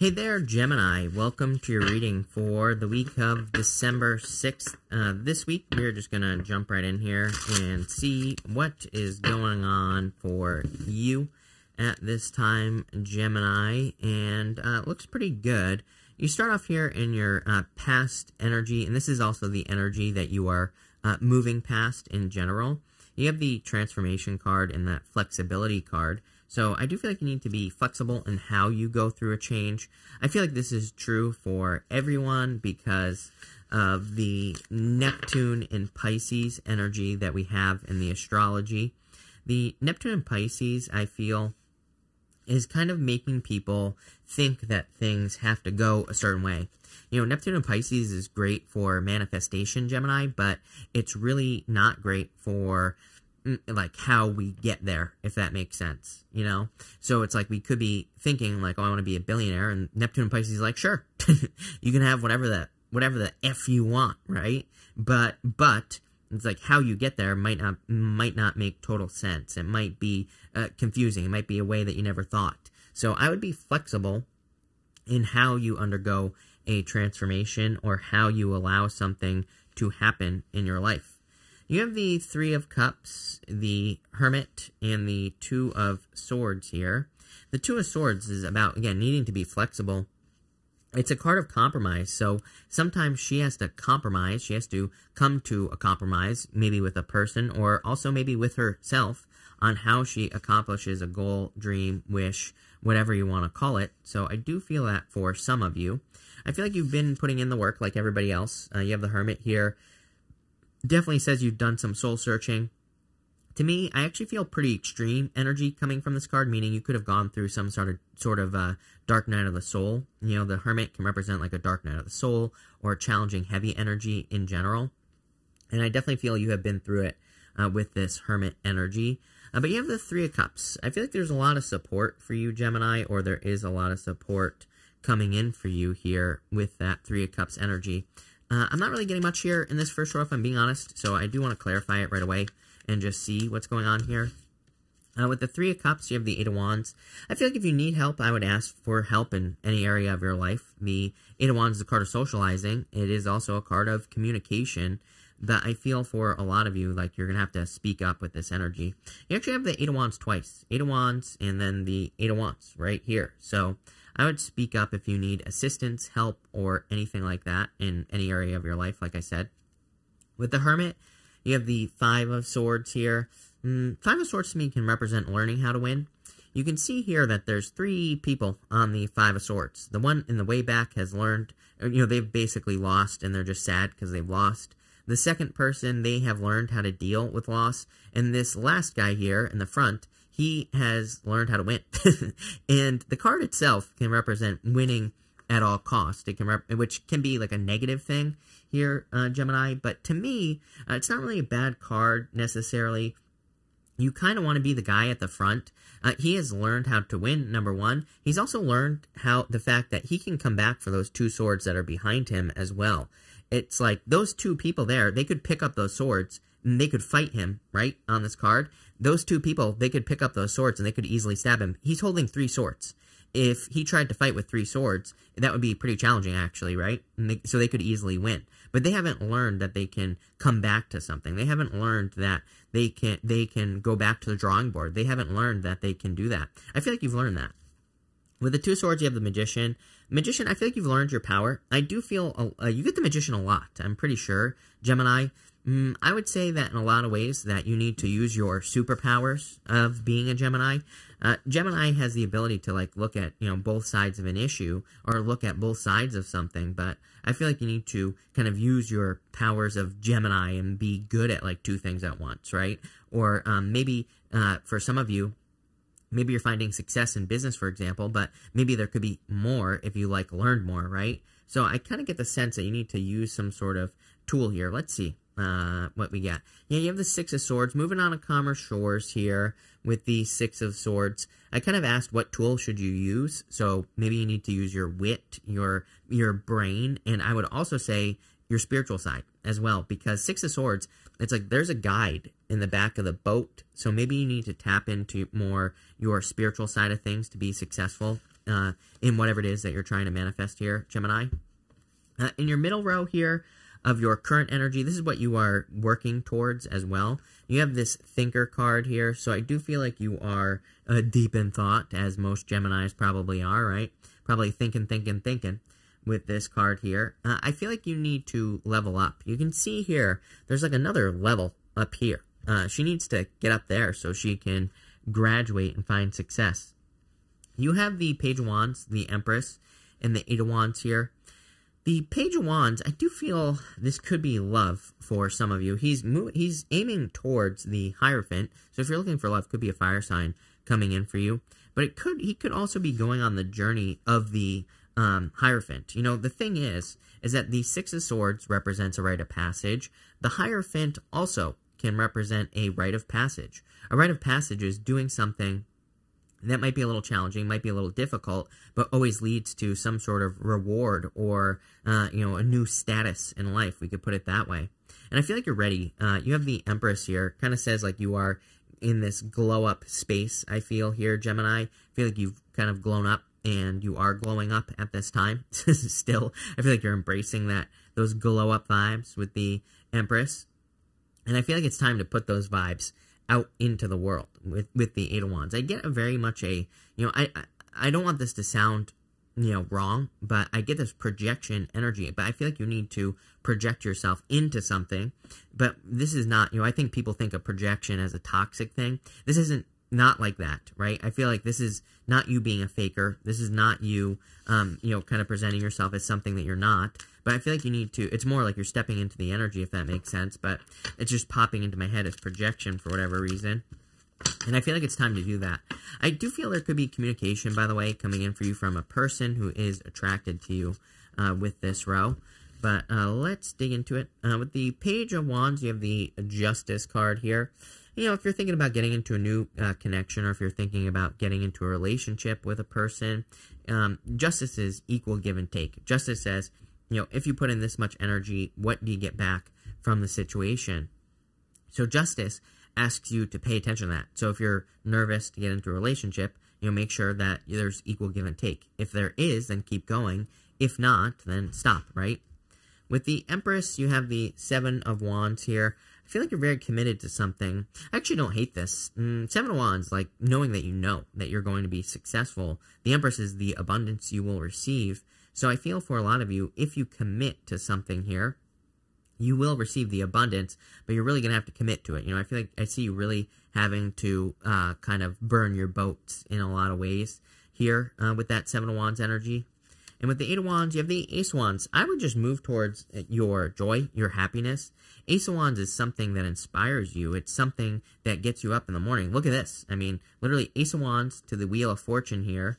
Hey there, Gemini. Welcome to your reading for the week of December 6th. Uh, this week, we're just going to jump right in here and see what is going on for you at this time, Gemini. And uh, looks pretty good. You start off here in your uh, past energy, and this is also the energy that you are uh, moving past in general. You have the transformation card and that flexibility card. So I do feel like you need to be flexible in how you go through a change. I feel like this is true for everyone because of the Neptune and Pisces energy that we have in the astrology. The Neptune and Pisces, I feel, is kind of making people think that things have to go a certain way. You know, Neptune and Pisces is great for manifestation, Gemini, but it's really not great for Mm, like how we get there if that makes sense you know so it's like we could be thinking like oh i want to be a billionaire and neptune and pisces like sure you can have whatever that whatever the f you want right but but it's like how you get there might not might not make total sense it might be uh, confusing it might be a way that you never thought so i would be flexible in how you undergo a transformation or how you allow something to happen in your life you have the Three of Cups, the Hermit, and the Two of Swords here. The Two of Swords is about, again, needing to be flexible. It's a card of compromise, so sometimes she has to compromise. She has to come to a compromise, maybe with a person or also maybe with herself on how she accomplishes a goal, dream, wish, whatever you want to call it. So I do feel that for some of you. I feel like you've been putting in the work like everybody else. Uh, you have the Hermit here definitely says you've done some soul searching. To me, I actually feel pretty extreme energy coming from this card, meaning you could have gone through some sort of sort of uh, dark night of the soul. You know, the hermit can represent like a dark night of the soul or challenging heavy energy in general. And I definitely feel you have been through it uh, with this hermit energy. Uh, but you have the Three of Cups. I feel like there's a lot of support for you, Gemini, or there is a lot of support coming in for you here with that Three of Cups energy. Uh, I'm not really getting much here in this first row, if I'm being honest, so I do want to clarify it right away and just see what's going on here. Uh, with the Three of Cups, you have the Eight of Wands. I feel like if you need help, I would ask for help in any area of your life. The Eight of Wands is a card of socializing. It is also a card of communication that I feel for a lot of you, like you're going to have to speak up with this energy. You actually have the Eight of Wands twice. Eight of Wands and then the Eight of Wands right here. So I would speak up if you need assistance, help, or anything like that in any area of your life, like I said. With the Hermit, you have the Five of Swords here. Mm, Five of Swords to me can represent learning how to win. You can see here that there's three people on the Five of Swords. The one in the way back has learned, you know, they've basically lost and they're just sad because they've lost. The second person, they have learned how to deal with loss. And this last guy here in the front, he has learned how to win. and the card itself can represent winning at all cost. It can rep- which can be like a negative thing here, uh, Gemini. But to me, uh, it's not really a bad card necessarily. You kind of want to be the guy at the front. Uh, he has learned how to win. Number one, he's also learned how the fact that he can come back for those two swords that are behind him as well. It's like those two people there, they could pick up those swords and they could fight him right on this card. Those two people, they could pick up those swords and they could easily stab him. He's holding three swords. If he tried to fight with three swords, that would be pretty challenging, actually, right? They, so they could easily win. But they haven't learned that they can come back to something. They haven't learned that they can they can go back to the drawing board. They haven't learned that they can do that. I feel like you've learned that. With the two swords, you have the magician. Magician, I feel like you've learned your power. I do feel uh, you get the magician a lot. I'm pretty sure Gemini. Mm, I would say that in a lot of ways that you need to use your superpowers of being a Gemini. Uh, Gemini has the ability to like look at you know both sides of an issue or look at both sides of something, but I feel like you need to kind of use your powers of Gemini and be good at like two things at once, right? Or um, maybe uh, for some of you, maybe you're finding success in business, for example, but maybe there could be more if you like learned more, right? So I kind of get the sense that you need to use some sort of tool here. Let's see. Uh, what we got. Yeah, you have the Six of Swords. Moving on to Commerce shores here with the Six of Swords. I kind of asked what tool should you use. So maybe you need to use your wit, your your brain, and I would also say your spiritual side as well. Because Six of Swords, it's like there's a guide in the back of the boat. So maybe you need to tap into more your spiritual side of things to be successful uh, in whatever it is that you're trying to manifest here, Gemini. Uh, in your middle row here, of your current energy. This is what you are working towards as well. You have this thinker card here, so I do feel like you are uh, deep in thought, as most Geminis probably are, right? Probably thinking, thinking, thinking with this card here. Uh, I feel like you need to level up. You can see here, there's like another level up here. Uh, she needs to get up there so she can graduate and find success. You have the Page of Wands, the Empress, and the Eight of Wands here. The Page of Wands, I do feel this could be love for some of you. He's he's aiming towards the Hierophant, so if you're looking for love, could be a fire sign coming in for you. But it could he could also be going on the journey of the um, Hierophant. You know, the thing is, is that the Six of Swords represents a rite of passage. The Hierophant also can represent a rite of passage. A rite of passage is doing something and that might be a little challenging, might be a little difficult, but always leads to some sort of reward or, uh, you know, a new status in life. We could put it that way. And I feel like you're ready. Uh, you have the Empress here. Kind of says like you are in this glow up space, I feel here, Gemini. I feel like you've kind of glown up and you are glowing up at this time still. I feel like you're embracing that those glow up vibes with the Empress. And I feel like it's time to put those vibes out into the world with, with the Eight of Wands. I get a very much a, you know, I, I, don't want this to sound, you know, wrong, but I get this projection energy. But I feel like you need to project yourself into something. But this is not, you know, I think people think of projection as a toxic thing. This isn't not like that, right? I feel like this is not you being a faker. This is not you, um, you know, kind of presenting yourself as something that you're not. But I feel like you need to, it's more like you're stepping into the energy, if that makes sense. But it's just popping into my head as projection for whatever reason. And I feel like it's time to do that. I do feel there could be communication, by the way, coming in for you from a person who is attracted to you uh, with this row. But uh, let's dig into it. Uh, with the Page of Wands, you have the Justice card here. You know, if you're thinking about getting into a new uh, connection or if you're thinking about getting into a relationship with a person, um, justice is equal give and take. Justice says, you know, if you put in this much energy, what do you get back from the situation? So justice asks you to pay attention to that. So if you're nervous to get into a relationship, you know, make sure that there's equal give and take. If there is, then keep going. If not, then stop, right? With the Empress, you have the Seven of Wands here. I feel like you're very committed to something. I actually don't hate this. Mm, Seven of Wands, like knowing that you know that you're going to be successful. The Empress is the abundance you will receive. So I feel for a lot of you, if you commit to something here, you will receive the abundance, but you're really going to have to commit to it. You know, I feel like I see you really having to uh, kind of burn your boats in a lot of ways here uh, with that Seven of Wands energy. And with the Eight of Wands, you have the Ace of Wands. I would just move towards uh, your joy, your happiness. Ace of Wands is something that inspires you. It's something that gets you up in the morning. Look at this. I mean, literally Ace of Wands to the Wheel of Fortune here.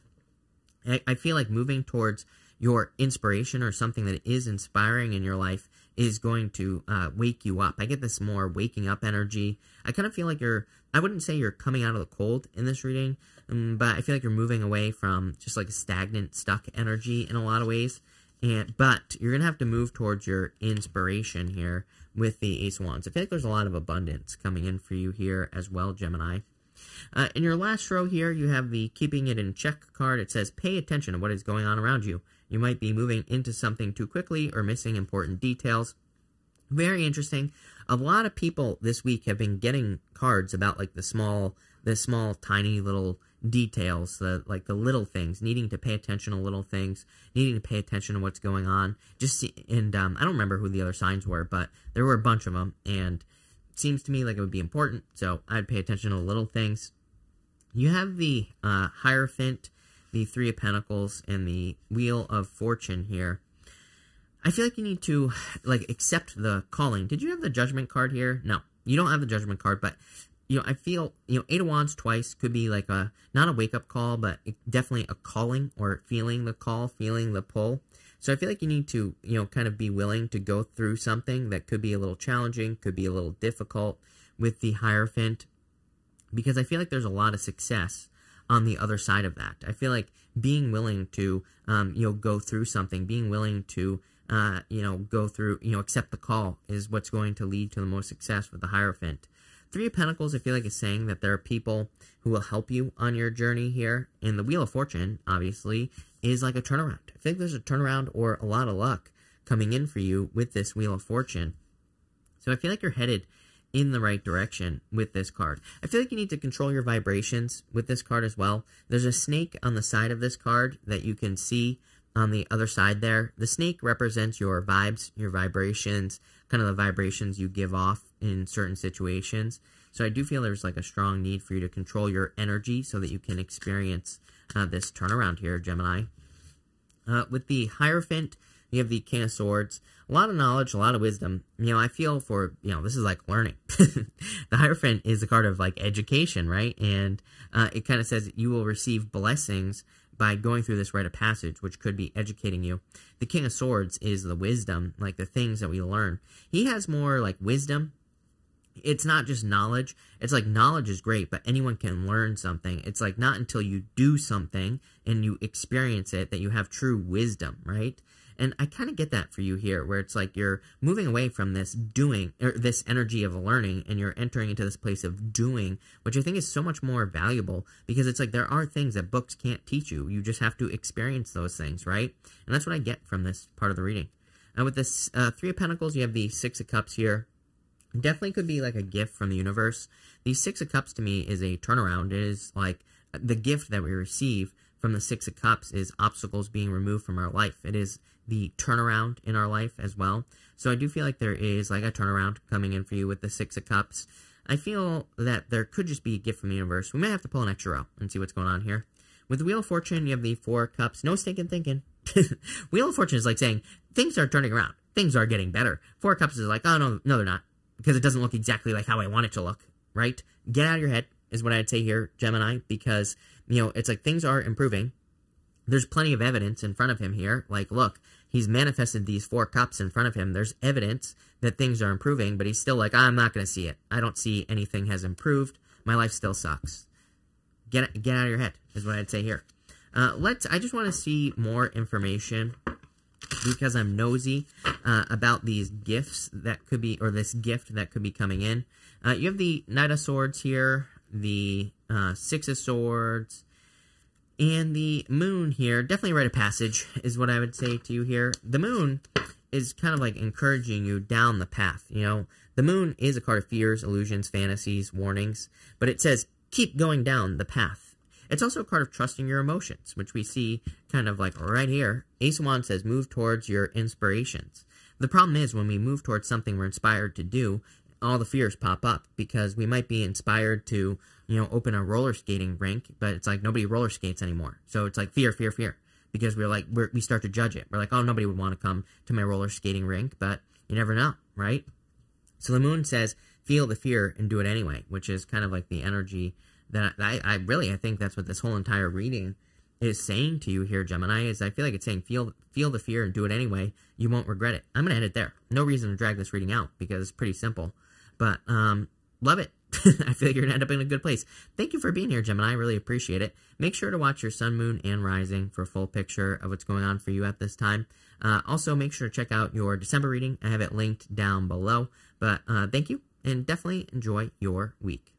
I, I feel like moving towards your inspiration or something that is inspiring in your life is going to uh, wake you up. I get this more waking up energy. I kind of feel like you're, I wouldn't say you're coming out of the cold in this reading, um, but I feel like you're moving away from just like stagnant, stuck energy in a lot of ways. And But you're going to have to move towards your inspiration here with the Ace of Wands. I feel like there's a lot of abundance coming in for you here as well, Gemini. Uh, in your last row here, you have the Keeping It in Check card. It says, pay attention to what is going on around you you might be moving into something too quickly or missing important details. Very interesting. A lot of people this week have been getting cards about like the small, the small, tiny little details, the like the little things, needing to pay attention to little things, needing to pay attention to what's going on. Just and um, I don't remember who the other signs were, but there were a bunch of them, and seems to me like it would be important. So I'd pay attention to little things. You have the uh, Hierophant the Three of Pentacles and the Wheel of Fortune here, I feel like you need to, like, accept the calling. Did you have the Judgment card here? No, you don't have the Judgment card, but, you know, I feel, you know, Eight of Wands twice could be like a, not a wake-up call, but definitely a calling or feeling the call, feeling the pull. So I feel like you need to, you know, kind of be willing to go through something that could be a little challenging, could be a little difficult with the Hierophant, because I feel like there's a lot of success on the other side of that. I feel like being willing to, um, you know, go through something, being willing to, uh, you know, go through, you know, accept the call is what's going to lead to the most success with the Hierophant. Three of Pentacles, I feel like, is saying that there are people who will help you on your journey here. And the Wheel of Fortune, obviously, is like a turnaround. I think there's a turnaround or a lot of luck coming in for you with this Wheel of Fortune. So I feel like you're headed in the right direction with this card. I feel like you need to control your vibrations with this card as well. There's a snake on the side of this card that you can see on the other side there. The snake represents your vibes, your vibrations, kind of the vibrations you give off in certain situations. So I do feel there's like a strong need for you to control your energy so that you can experience uh, this turnaround here, Gemini. Uh, with the Hierophant, you have the King of Swords. A lot of knowledge, a lot of wisdom. You know, I feel for, you know, this is like learning. the Hierophant is a card of like education, right? And uh, it kind of says you will receive blessings by going through this rite of passage, which could be educating you. The King of Swords is the wisdom, like the things that we learn. He has more like wisdom. It's not just knowledge. It's like knowledge is great, but anyone can learn something. It's like not until you do something and you experience it that you have true wisdom, right? And I kind of get that for you here, where it's like you're moving away from this doing, or this energy of learning, and you're entering into this place of doing, which I think is so much more valuable because it's like there are things that books can't teach you. You just have to experience those things, right? And that's what I get from this part of the reading. And with this uh, Three of Pentacles, you have the Six of Cups here. Definitely could be like a gift from the universe. The Six of Cups to me is a turnaround. It is like the gift that we receive from the Six of Cups is obstacles being removed from our life. It is the turnaround in our life as well. So I do feel like there is like a turnaround coming in for you with the Six of Cups. I feel that there could just be a gift from the universe. We may have to pull an extra row and see what's going on here. With the Wheel of Fortune, you have the Four Cups. No stinking thinking. Wheel of Fortune is like saying, things are turning around. Things are getting better. Four Cups is like, oh, no, no, they're not. Because it doesn't look exactly like how I want it to look, right? Get out of your head is what I'd say here, Gemini, because, you know, it's like things are improving. There's plenty of evidence in front of him here. Like, look, he's manifested these four cups in front of him. There's evidence that things are improving, but he's still like, I'm not going to see it. I don't see anything has improved. My life still sucks. Get, get out of your head, is what I'd say here. Uh, let's. I just want to see more information because I'm nosy uh, about these gifts that could be, or this gift that could be coming in. Uh, you have the Knight of Swords here the uh, Six of Swords, and the Moon here. Definitely write a passage is what I would say to you here. The Moon is kind of like encouraging you down the path, you know. The Moon is a card of fears, illusions, fantasies, warnings, but it says keep going down the path. It's also a card of trusting your emotions, which we see kind of like right here. Ace of Wands says move towards your inspirations. The problem is when we move towards something we're inspired to do, all the fears pop up because we might be inspired to, you know, open a roller skating rink, but it's like nobody roller skates anymore. So it's like fear, fear, fear because we're like, we're, we start to judge it. We're like, oh, nobody would want to come to my roller skating rink, but you never know, right? So the moon says, feel the fear and do it anyway, which is kind of like the energy that I, I really, I think that's what this whole entire reading is saying to you here, Gemini, is I feel like it's saying feel feel the fear and do it anyway. You won't regret it. I'm going to end it there. No reason to drag this reading out because it's pretty simple. But um, love it. I feel like you're going to end up in a good place. Thank you for being here, Gemini. I really appreciate it. Make sure to watch your sun, moon, and rising for a full picture of what's going on for you at this time. Uh, also, make sure to check out your December reading. I have it linked down below. But uh, thank you, and definitely enjoy your week.